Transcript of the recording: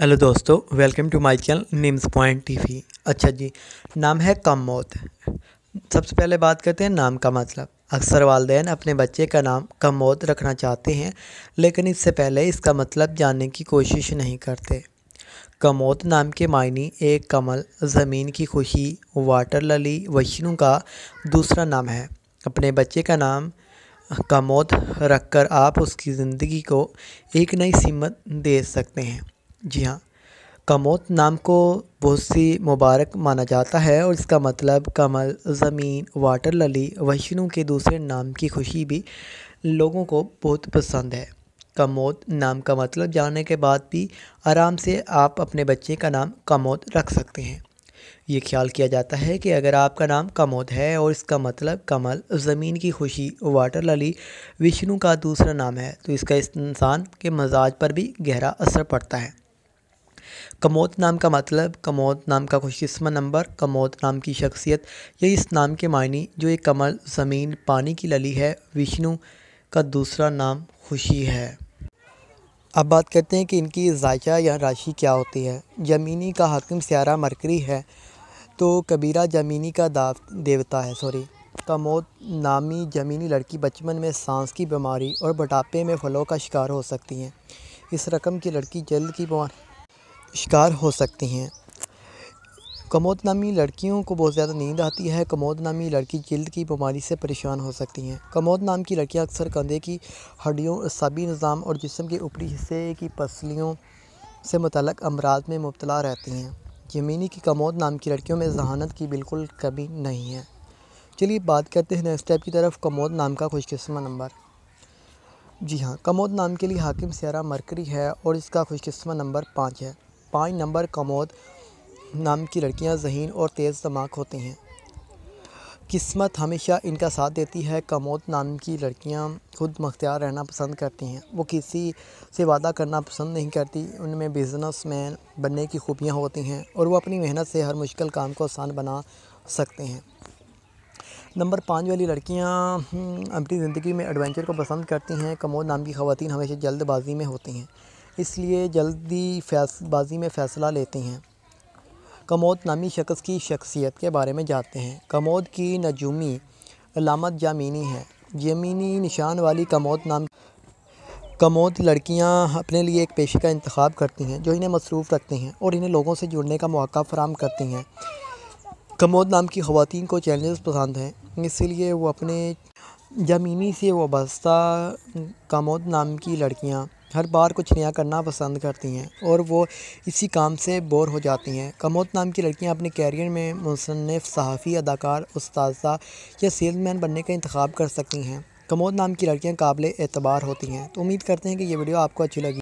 hello दोस्तों welcome to my channel Nims point TV अच्छा जी नाम है कम मौत सबसे पहले बात करते हैं नाम का मतलब अक्सर वालदे अपने बच्चे का नाम कम मौत रखना चाहते हैं लेकिन इससे पहले इसका मतलब जानने की कोशिश नहीं करते कमौत नाम के मायने एक कमल ज़मीन की खुशी वाटर लली वशनू का दूसरा नाम है अपने बच्चे का नाम कमौत रखकर आप उसकी ज़िंदगी को एक नई सीमत दे सकते हैं जी हाँ कमौत नाम को बहुत सी मुबारक माना जाता है और इसका मतलब कमल ज़मीन वाटर लली वैष्णु के दूसरे नाम की खुशी भी लोगों को बहुत पसंद है कमौत नाम का मतलब जानने के बाद भी आराम से आप अपने बच्चे का नाम कमौत रख सकते हैं ये ख्याल किया जाता है कि अगर आपका नाम कमौत है और इसका मतलब कमल ज़मीन की खुशी वाटर लली विष्णु का दूसरा नाम है तो इसका इंसान के मजाज पर भी गहरा असर पड़ता है कमौत नाम का मतलब कमौत नाम का खुशकस्मत नंबर कमौत नाम की शख्सियत यह इस नाम के मायने जो एक कमल ज़मीन पानी की लली है विष्णु का दूसरा नाम खुशी है अब बात करते हैं कि इनकी जायचा या राशि क्या होती है जमीनी का हकम स्यारा मरकरी है तो कबीरा जमीनी का दाव देवता है सॉरी कमोद नामी जमीनी लड़की बचपन में सांस की बीमारी और बुढ़ापे में फलों का शिकार हो सकती हैं इस रकम की लड़की जल्द की बीमारी शिकार हो सकती हैं कमोद नामी लड़कियों को बहुत ज़्यादा नींद आती है कमोद नामी लड़की जल्द की बीमारी से परेशान हो सकती हैं कमोद नाम की लड़कियां अक्सर कंधे की हड्डियों सभी निज़ाम और जिसम के ऊपरी हिस्से की पसलियों से मतलब अमराज में मुबतला रहती हैं जमीनी की कमोद नाम की लड़कियों में जहानत की बिल्कुल कमी नहीं है चलिए बात करते हैं नेक्स्ट स्टेप की तरफ कमोद नाम का खुशकस्मा नंबर जी हाँ कमोद नाम के लिए हाकिम सारा मरकरी है और इसका खुशकस्मा नंबर पाँच है पाँच नंबर कमोद नाम की लड़कियां जहीन और तेज़ दमाग होती हैं किस्मत हमेशा इनका साथ देती है कमोद नाम की लड़कियां खुद मख्तियार रहना पसंद करती हैं वो किसी से वादा करना पसंद नहीं करती उनमें बिजनेसमैन बनने की खूबियाँ होती हैं और वो अपनी मेहनत से हर मुश्किल काम को आसान बना सकते हैं नंबर पाँच वाली लड़कियां हम्म, अपनी ज़िंदगी में एडवेंचर को पसंद करती हैं कमोद नाम की खवतिन हमेशा जल्दबाजी में होती हैं इसलिए जल्दी फैस बाजी में फ़ैसला लेती हैं कमोद नामी शख्स की शख्सियत के बारे में जानते हैं कमोद की नजूमी अलामत जामीनी है जमीनी निशान वाली कमोद नाम कमोद लड़कियां अपने लिए एक पेशे का इंतखब करती हैं जो इन्हें मसरूफ़ रखती हैं और इन्हें लोगों से जुड़ने का मौका फराम करती हैं कमोद नाम की ख़वान को चैलेंज पसंद हैं इसीलिए वो अपने जमीनी से वस्ता कमोद नाम की लड़कियाँ हर बार कुछ नया करना पसंद करती हैं और वो इसी काम से बोर हो जाती हैं कमोत नाम की लड़कियां अपने कैरियर में मुसनफ़ सहाफ़ी अदाकार उस्तादा या सेल्समैन बनने का इंतखब कर सकती हैं कमोद नाम की लड़कियाँ काबिल एतबार होती हैं तो उम्मीद करते हैं कि ये वीडियो आपको अच्छी लगी